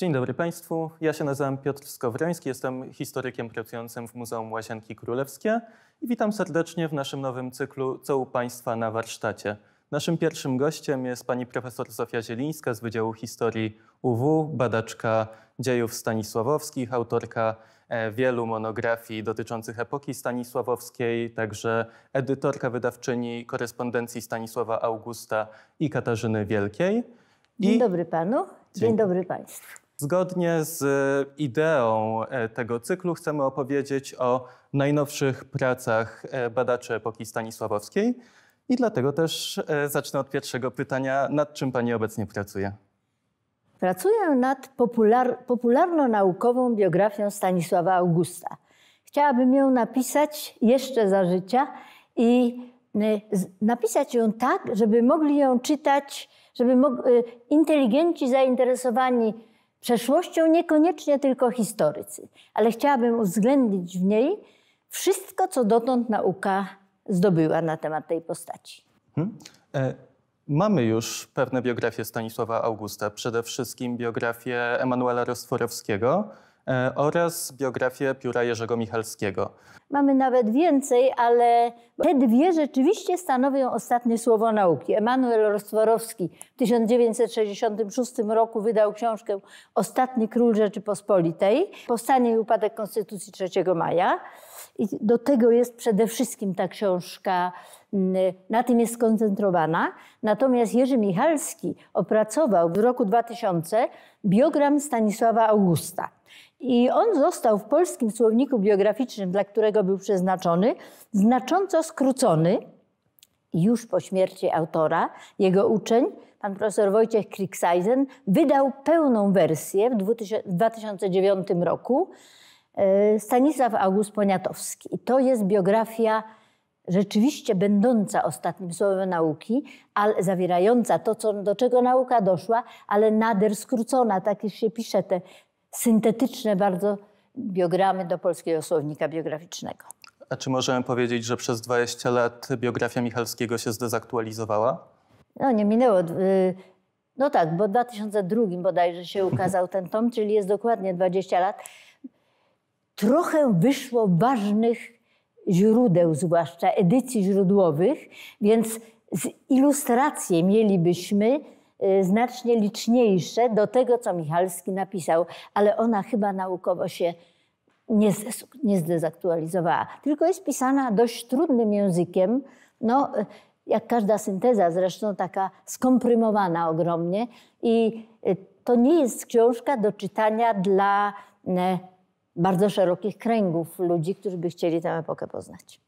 Dzień dobry Państwu. Ja się nazywam Piotr Skowroński, jestem historykiem pracującym w Muzeum Łazienki Królewskie i witam serdecznie w naszym nowym cyklu Co u Państwa na warsztacie. Naszym pierwszym gościem jest pani profesor Zofia Zielińska z Wydziału Historii UW, badaczka dziejów stanisławowskich, autorka e, wielu monografii dotyczących epoki stanisławowskiej, także edytorka, wydawczyni korespondencji Stanisława Augusta i Katarzyny Wielkiej. I... Dzień dobry panu, dzień, dzień dobry państwu. Zgodnie z e, ideą e, tego cyklu chcemy opowiedzieć o najnowszych pracach e, badaczy epoki Stanisławowskiej i dlatego też zacznę od pierwszego pytania, nad czym Pani obecnie pracuje? Pracuję nad popular, popularno-naukową biografią Stanisława Augusta. Chciałabym ją napisać jeszcze za życia i napisać ją tak, żeby mogli ją czytać, żeby inteligentni zainteresowani Przeszłością niekoniecznie tylko historycy, ale chciałabym uwzględnić w niej wszystko, co dotąd nauka zdobyła na temat tej postaci. Hmm. E, mamy już pewne biografie Stanisława Augusta, przede wszystkim biografię Emanuela Rostworowskiego. E, oraz biografię pióra Jerzego Michalskiego. Mamy nawet więcej, ale te dwie rzeczywiście stanowią ostatnie słowo nauki. Emanuel Rostworowski w 1966 roku wydał książkę Ostatni król Rzeczypospolitej, powstanie i upadek Konstytucji 3 maja. I do tego jest przede wszystkim ta książka, mm, na tym jest skoncentrowana. Natomiast Jerzy Michalski opracował w roku 2000 biogram Stanisława Augusta. I on został w polskim słowniku biograficznym, dla którego był przeznaczony, znacząco skrócony już po śmierci autora, jego uczeń, pan profesor Wojciech Krikseisen, wydał pełną wersję w 2009 roku e, Stanisław August Poniatowski. I to jest biografia rzeczywiście będąca ostatnim słowem nauki, ale zawierająca to, co, do czego nauka doszła, ale nader skrócona, tak już się pisze te syntetyczne bardzo biogramy do Polskiego Słownika Biograficznego. A czy możemy powiedzieć, że przez 20 lat biografia Michalskiego się zdezaktualizowała? No nie minęło. Y, no tak, bo w 2002 bodajże się ukazał ten tom, czyli jest dokładnie 20 lat. Trochę wyszło ważnych źródeł, zwłaszcza edycji źródłowych, więc z ilustrację mielibyśmy Y, znacznie liczniejsze do tego, co Michalski napisał, ale ona chyba naukowo się nie, zdezaktualizowała. Tylko jest pisana dość trudnym językiem, no, y, jak każda synteza, zresztą taka skomprymowana ogromnie. I y, to nie jest książka do czytania dla bardzo szerokich kręgów ludzi, którzy by chcieli tę epokę poznać.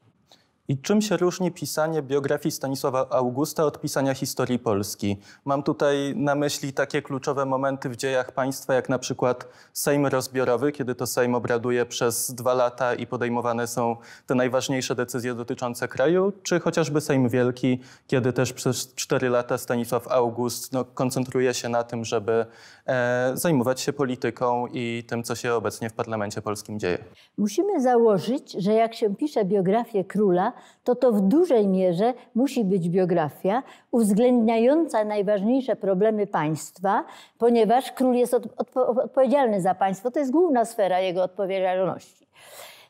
I czym się różni pisanie biografii Stanisława Augusta od pisania historii Polski? Mam tutaj na myśli takie kluczowe momenty w dziejach państwa, jak na przykład Sejm Rozbiorowy, kiedy to Sejm obraduje przez dwa lata i podejmowane są te najważniejsze decyzje dotyczące kraju, czy chociażby Sejm Wielki, kiedy też przez cztery lata Stanisław August no, koncentruje się na tym, żeby e, zajmować się polityką i tym, co się obecnie w parlamencie polskim dzieje. Musimy założyć, że jak się pisze biografię króla, to to w dużej mierze musi być biografia uwzględniająca najważniejsze problemy państwa, ponieważ król jest od, odpowiedzialny za państwo. To jest główna sfera jego odpowiedzialności.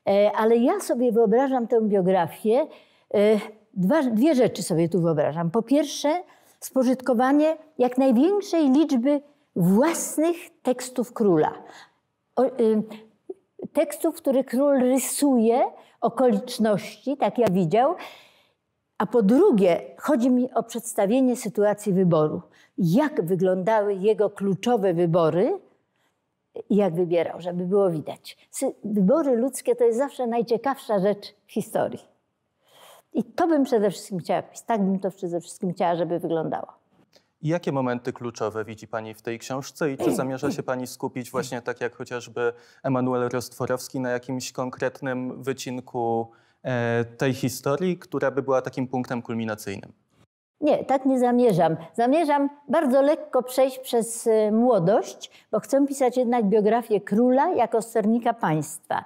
E, ale ja sobie wyobrażam tę biografię, e, dwa, dwie rzeczy sobie tu wyobrażam. Po pierwsze, spożytkowanie jak największej liczby własnych tekstów króla. O, y, tekstów, które król rysuje, okoliczności, tak ja widział. A po drugie, chodzi mi o przedstawienie sytuacji wyboru. Jak wyglądały jego kluczowe wybory i jak wybierał, żeby było widać. Wybory ludzkie to jest zawsze najciekawsza rzecz w historii. I to bym przede wszystkim chciała, tak bym to przede wszystkim chciała, żeby wyglądało. Jakie momenty kluczowe widzi Pani w tej książce i czy zamierza się Pani skupić właśnie tak jak chociażby Emanuel Rostworowski na jakimś konkretnym wycinku e, tej historii, która by była takim punktem kulminacyjnym? Nie, tak nie zamierzam. Zamierzam bardzo lekko przejść przez e, młodość, bo chcę pisać jednak biografię króla jako sternika państwa.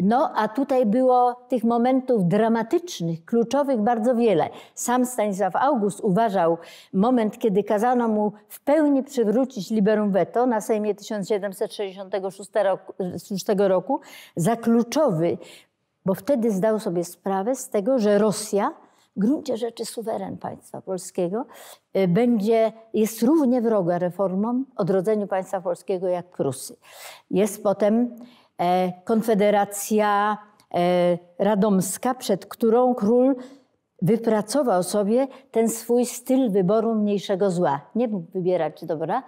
No, a tutaj było tych momentów dramatycznych, kluczowych bardzo wiele. Sam Stanisław August uważał moment, kiedy kazano mu w pełni przywrócić liberum veto na Sejmie 1766 roku za kluczowy, bo wtedy zdał sobie sprawę z tego, że Rosja w gruncie rzeczy suweren państwa polskiego y, będzie, jest równie wroga reformom odrodzeniu państwa polskiego jak Prusy. Jest potem E, Konfederacja e, Radomska, przed którą król wypracował sobie ten swój styl wyboru mniejszego zła. Nie mógł wybierać dobra,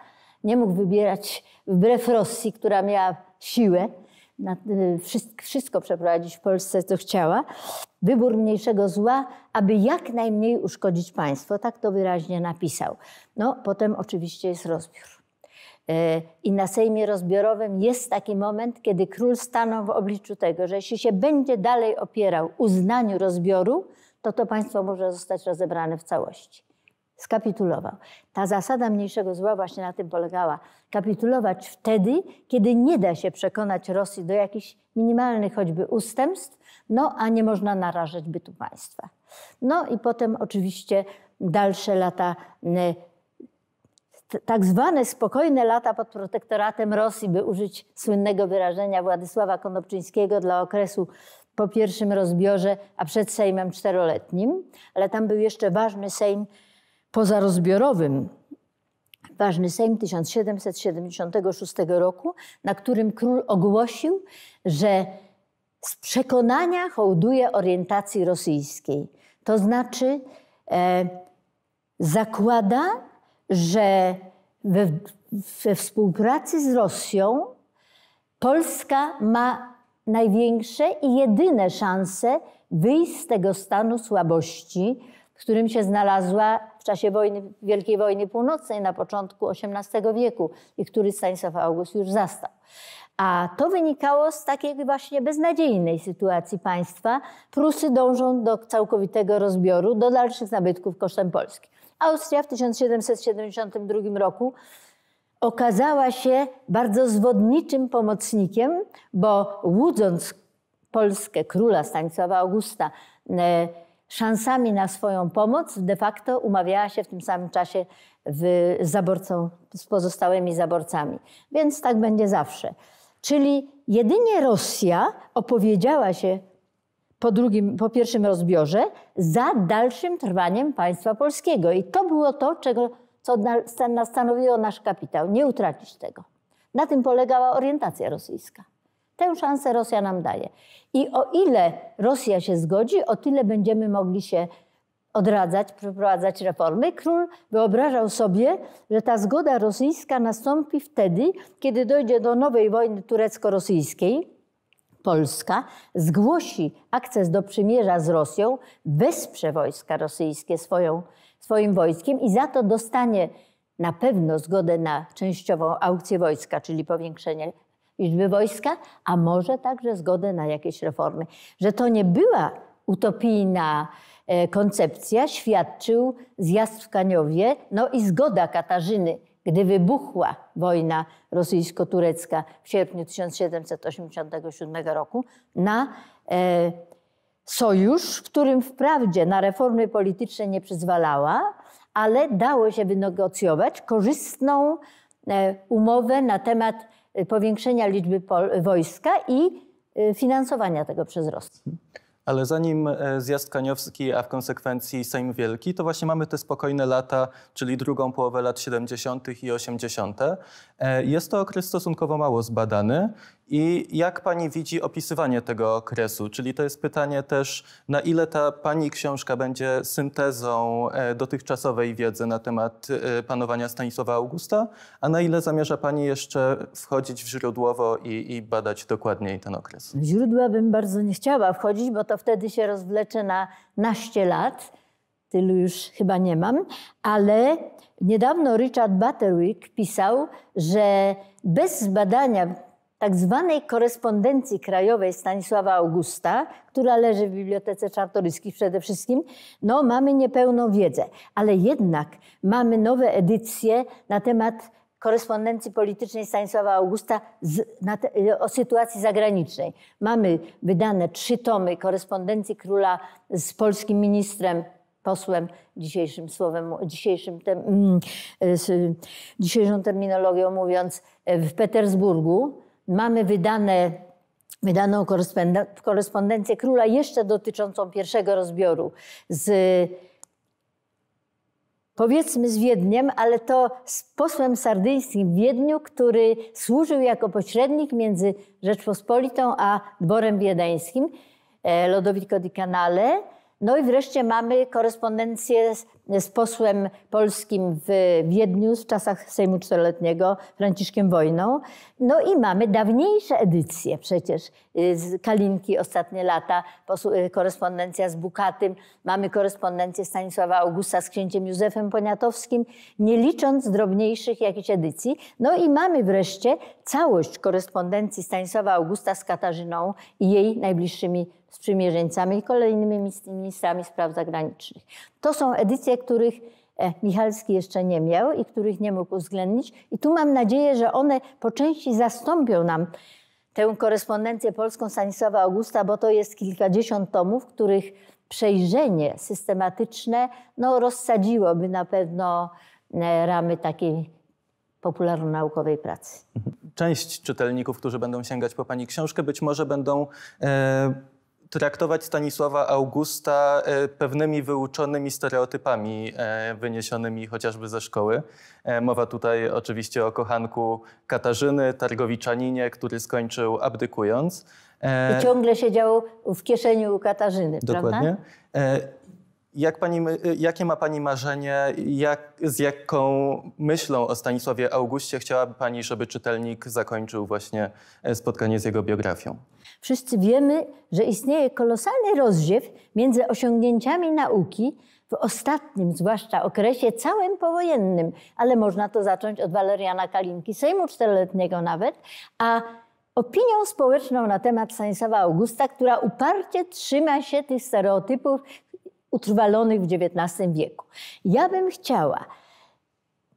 nie mógł wybierać wbrew Rosji, która miała siłę, e, wszystko przeprowadzić w Polsce, co chciała. Wybór mniejszego zła, aby jak najmniej uszkodzić państwo, tak to wyraźnie napisał. No, potem oczywiście jest rozbiór. E, I na Sejmie Rozbiorowym jest taki moment, kiedy król stanął w obliczu tego, że jeśli się będzie dalej opierał uznaniu rozbioru, to to państwo może zostać rozebrane w całości. Skapitulował. Ta zasada mniejszego zła właśnie na tym polegała. Kapitulować wtedy, kiedy nie da się przekonać Rosji do jakichś minimalnych choćby ustępstw, no a nie można narażać bytu państwa. No i potem oczywiście dalsze lata e, tak zwane spokojne lata pod protektoratem Rosji, by użyć słynnego wyrażenia Władysława Konopczyńskiego dla okresu po pierwszym rozbiorze, a przed Sejmem czteroletnim, ale tam był jeszcze ważny Sejm pozarozbiorowym, ważny Sejm 1776 roku, na którym król ogłosił, że z przekonania hołduje orientacji rosyjskiej. To znaczy e, zakłada, że we, we współpracy z Rosją Polska ma największe i jedyne szanse wyjść z tego stanu słabości, w którym się znalazła w czasie wojny, Wielkiej Wojny Północnej na początku XVIII wieku i który Stanisław August już zastał. A to wynikało z takiej właśnie beznadziejnej sytuacji państwa. Prusy dążą do całkowitego rozbioru, do dalszych zabytków kosztem Polski. Austria w 1772 roku okazała się bardzo zwodniczym pomocnikiem, bo łudząc Polskę króla Stanisława Augusta e, szansami na swoją pomoc, de facto umawiała się w tym samym czasie w, z zaborcą, z pozostałymi zaborcami. Więc tak będzie zawsze. Czyli jedynie Rosja opowiedziała się po, drugim, po pierwszym rozbiorze za dalszym trwaniem państwa polskiego. I to było to, czego, co nastanowiło nasz kapitał. Nie utracić tego. Na tym polegała orientacja rosyjska. Tę szansę Rosja nam daje. I o ile Rosja się zgodzi, o tyle będziemy mogli się odradzać, przeprowadzać reformy. Król wyobrażał sobie, że ta zgoda rosyjska nastąpi wtedy, kiedy dojdzie do nowej wojny turecko-rosyjskiej, Polska zgłosi akces do przymierza z Rosją, wesprze wojska rosyjskie swoją, swoim wojskiem i za to dostanie na pewno zgodę na częściową aukcję wojska, czyli powiększenie liczby wojska, a może także zgodę na jakieś reformy. Że to nie była utopijna e, koncepcja, świadczył zjazd w Kaniowie, no i zgoda Katarzyny gdy wybuchła wojna rosyjsko-turecka w sierpniu 1787 roku, na e, sojusz, w którym wprawdzie na reformy polityczne nie przyzwalała, ale dało się wynegocjować korzystną e, umowę na temat e, powiększenia liczby pol- wojska i e, finansowania tego przez Rosję ale zanim e, zjazd kaniowski, a w konsekwencji Sejm Wielki, to właśnie mamy te spokojne lata, czyli drugą połowę lat 70. i 80. E, jest to okres stosunkowo mało zbadany i jak pani widzi opisywanie tego okresu? Czyli to jest pytanie też, na ile ta pani książka będzie syntezą e, dotychczasowej wiedzy na temat e, panowania Stanisława Augusta, a na ile zamierza pani jeszcze wchodzić w źródłowo i, i badać dokładniej ten okres? W źródła bym bardzo nie chciała wchodzić, bo to wtedy się rozwlecze na naście lat. Tylu już chyba nie mam, ale niedawno Richard Butterwick pisał, że bez zbadania tak zwanej korespondencji krajowej Stanisława Augusta, która leży w Bibliotece Czartoryskich przede wszystkim, no mamy niepełną wiedzę, ale jednak mamy nowe edycje na temat korespondencji politycznej Stanisława Augusta z, te, o sytuacji zagranicznej. Mamy wydane trzy tomy korespondencji króla z polskim ministrem posłem, dzisiejszym słowem, dzisiejszym tem, mm, dzisiejszą terminologią mówiąc, w Petersburgu mamy wydane, wydaną korespondencję króla jeszcze dotyczącą pierwszego rozbioru z powiedzmy z Wiedniem, ale to z posłem sardyńskim w Wiedniu, który służył jako pośrednik między Rzeczpospolitą a dworem wiedeńskim, e, Lodowico di Canale. No i wreszcie mamy korespondencję z posłem polskim w Wiedniu w czasach Sejmu Czteroletniego, Franciszkiem Wojną. No i mamy dawniejsze edycje przecież y, z Kalinki ostatnie lata, y, korespondencja z Bukatym, mamy korespondencję Stanisława Augusta z księciem Józefem Poniatowskim, nie licząc drobniejszych jakichś edycji. No i mamy wreszcie całość korespondencji Stanisława Augusta z Katarzyną i jej najbliższymi sprzymierzeńcami i kolejnymi ministrami spraw zagranicznych. To są edycje, których e, Michalski jeszcze nie miał i których nie mógł uwzględnić. I tu mam nadzieję, że one po części zastąpią nam tę korespondencję polską Stanisława Augusta, bo to jest kilkadziesiąt tomów, których przejrzenie systematyczne no, rozsadziłoby na pewno e, ramy takiej popularno-naukowej pracy. Część czytelników, którzy będą sięgać po Pani książkę, być może będą e, traktować Stanisława Augusta e, pewnymi wyuczonymi stereotypami e, wyniesionymi chociażby ze szkoły. E, mowa tutaj oczywiście o kochanku Katarzyny, targowiczaninie, który skończył abdykując. I ciągle siedział w kieszeniu u Katarzyny, Dokładnie. prawda? Jak pani, y, jakie ma Pani marzenie, jak, z jaką myślą o Stanisławie Augustie chciałaby Pani, żeby czytelnik zakończył właśnie e, spotkanie z jego biografią? Wszyscy wiemy, że istnieje kolosalny rozdziew między osiągnięciami nauki w ostatnim, zwłaszcza okresie całym powojennym, ale można to zacząć od Waleriana Kalinki, Sejmu Czteroletniego nawet, a opinią społeczną na temat Stanisława Augusta, która uparcie trzyma się tych stereotypów utrwalonych w XIX wieku. Ja bym chciała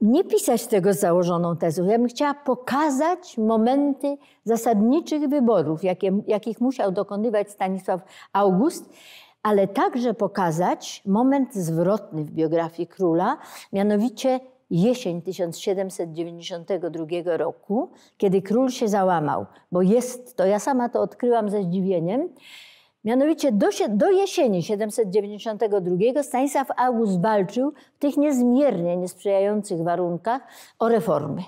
nie pisać tego z założoną tezą. Ja bym chciała pokazać momenty zasadniczych wyborów, jakie, jakich musiał dokonywać Stanisław August, ale także pokazać moment zwrotny w biografii króla, mianowicie jesień 1792 roku, kiedy król się załamał, bo jest to, ja sama to odkryłam ze zdziwieniem, Mianowicie do, do jesieni 792 Stanisław August walczył w tych niezmiernie niesprzyjających warunkach o reformy.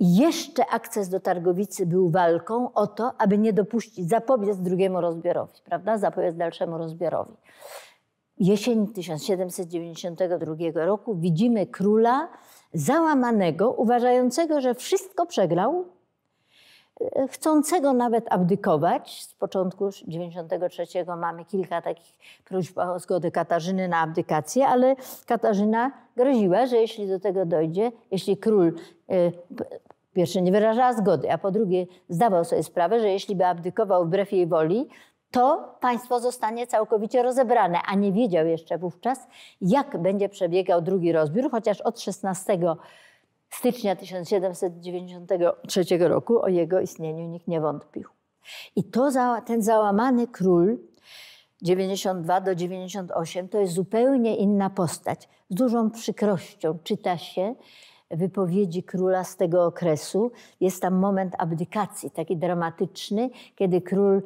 Jeszcze akces do Targowicy był walką o to, aby nie dopuścić, zapobiec drugiemu rozbiorowi, prawda? Zapobiec dalszemu rozbiorowi. Jesień 1792 roku widzimy króla załamanego, uważającego, że wszystko przegrał, chcącego nawet abdykować. Z początku 93 mamy kilka takich próśb o zgodę Katarzyny na abdykację, ale Katarzyna groziła, że jeśli do tego dojdzie, jeśli król y, pierwsze nie wyrażała zgody, a po drugie zdawał sobie sprawę, że jeśli by abdykował wbrew jej woli, to państwo zostanie całkowicie rozebrane, a nie wiedział jeszcze wówczas, jak będzie przebiegał drugi rozbiór, chociaż od 16 stycznia 1793 roku o jego istnieniu nikt nie wątpił. I to, ten załamany król 92 do 98 to jest zupełnie inna postać. Z dużą przykrością czyta się wypowiedzi króla z tego okresu. Jest tam moment abdykacji, taki dramatyczny, kiedy król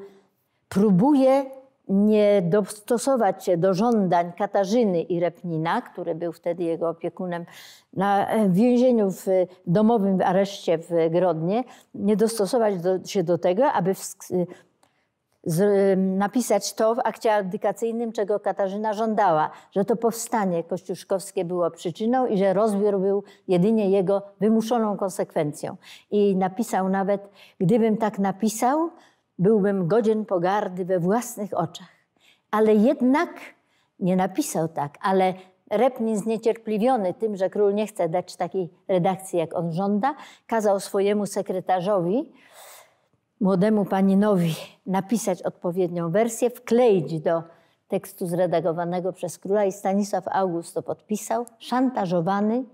próbuje nie dostosować się do żądań Katarzyny i Repnina, który był wtedy jego opiekunem na więzieniu w domowym areszcie w Grodnie, nie dostosować do, się do tego, aby w, z, napisać to w akcie abdykacyjnym, czego Katarzyna żądała, że to powstanie kościuszkowskie było przyczyną i że rozbiór był jedynie jego wymuszoną konsekwencją. I napisał nawet, gdybym tak napisał, byłbym godzien pogardy we własnych oczach. Ale jednak nie napisał tak, ale Repnin zniecierpliwiony tym, że król nie chce dać takiej redakcji, jak on żąda, kazał swojemu sekretarzowi, młodemu paninowi, napisać odpowiednią wersję, wkleić do tekstu zredagowanego przez króla i Stanisław August to podpisał, szantażowany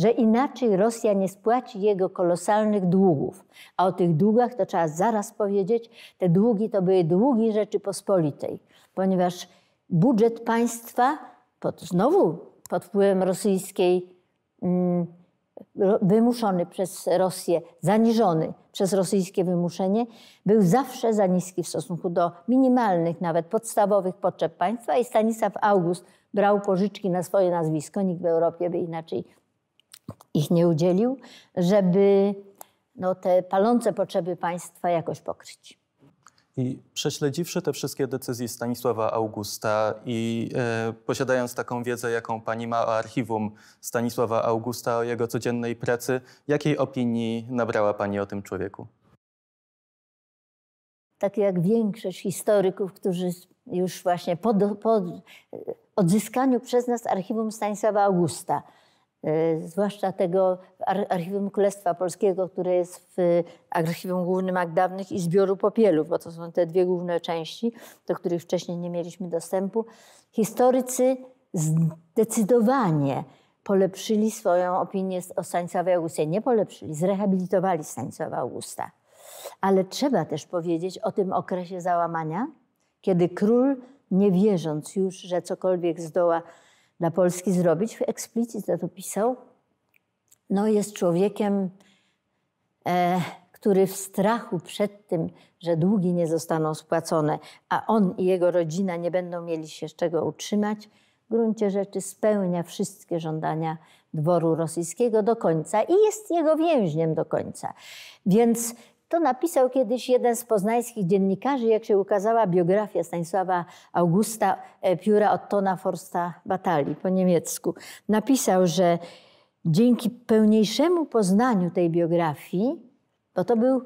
że inaczej Rosja nie spłaci jego kolosalnych długów. A o tych długach to trzeba zaraz powiedzieć. Te długi to były długi Rzeczypospolitej, ponieważ budżet państwa pod, znowu pod wpływem rosyjskiej, mm, wymuszony przez Rosję, zaniżony przez rosyjskie wymuszenie, był zawsze za niski w stosunku do minimalnych, nawet podstawowych potrzeb państwa i Stanisław August brał pożyczki na swoje nazwisko, nikt w Europie by inaczej ich nie udzielił, żeby no, te palące potrzeby państwa jakoś pokryć. I prześledziwszy te wszystkie decyzje Stanisława Augusta i e, posiadając taką wiedzę, jaką pani ma o archiwum Stanisława Augusta, o jego codziennej pracy, jakiej opinii nabrała pani o tym człowieku? Tak jak większość historyków, którzy już właśnie po, po odzyskaniu przez nas archiwum Stanisława Augusta Y, zwłaszcza tego Archiwum Królestwa Polskiego, które jest w y, Archiwum Głównym Akt Dawnych i Zbioru Popielów, bo to są te dwie główne części, do których wcześniej nie mieliśmy dostępu. Historycy zdecydowanie polepszyli swoją opinię o Stanisławie Augustie. Nie polepszyli, zrehabilitowali Stanisława Augusta. Ale trzeba też powiedzieć o tym okresie załamania, kiedy król, nie wierząc już, że cokolwiek zdoła dla Polski zrobić. Eksplicit za to pisał. No jest człowiekiem, e, który w strachu przed tym, że długi nie zostaną spłacone, a on i jego rodzina nie będą mieli się z czego utrzymać, w gruncie rzeczy spełnia wszystkie żądania dworu rosyjskiego do końca i jest jego więźniem do końca. Więc to napisał kiedyś jeden z poznańskich dziennikarzy, jak się ukazała biografia Stanisława Augusta e, pióra Ottona Forsta Batalii po niemiecku. Napisał, że dzięki pełniejszemu poznaniu tej biografii, bo to był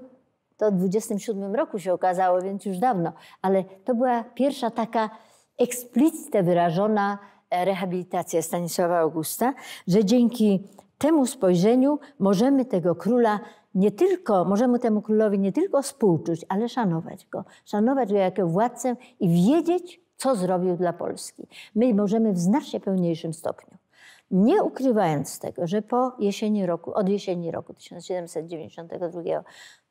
to w 27 roku się okazało, więc już dawno, ale to była pierwsza taka eksplicite wyrażona e, rehabilitacja Stanisława Augusta, że dzięki temu spojrzeniu możemy tego króla nie tylko, możemy temu królowi nie tylko współczuć, ale szanować go. Szanować go jako władcę i wiedzieć, co zrobił dla Polski. My możemy w znacznie pełniejszym stopniu. Nie ukrywając tego, że po jesieni roku, od jesieni roku 1792,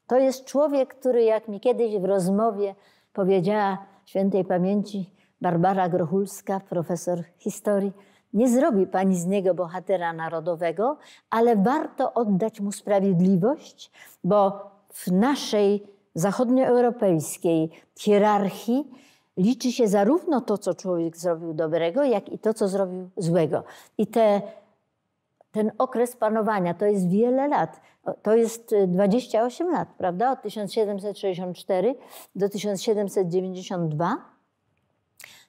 to jest człowiek, który, jak mi kiedyś w rozmowie powiedziała świętej pamięci Barbara Grochulska, profesor historii, nie zrobi pani z niego bohatera narodowego, ale warto oddać mu sprawiedliwość, bo w naszej zachodnioeuropejskiej hierarchii liczy się zarówno to, co człowiek zrobił dobrego, jak i to, co zrobił złego. I te, ten okres panowania to jest wiele lat. To jest 28 y, lat, prawda? Od 1764 do 1792.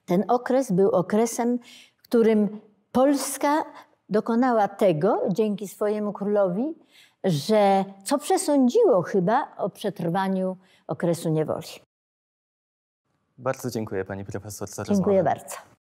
Ten okres był okresem, w którym Polska dokonała tego dzięki swojemu królowi, że co przesądziło chyba o przetrwaniu okresu niewoli. Bardzo dziękuję pani profesor za rozmowę. Dziękuję bardzo.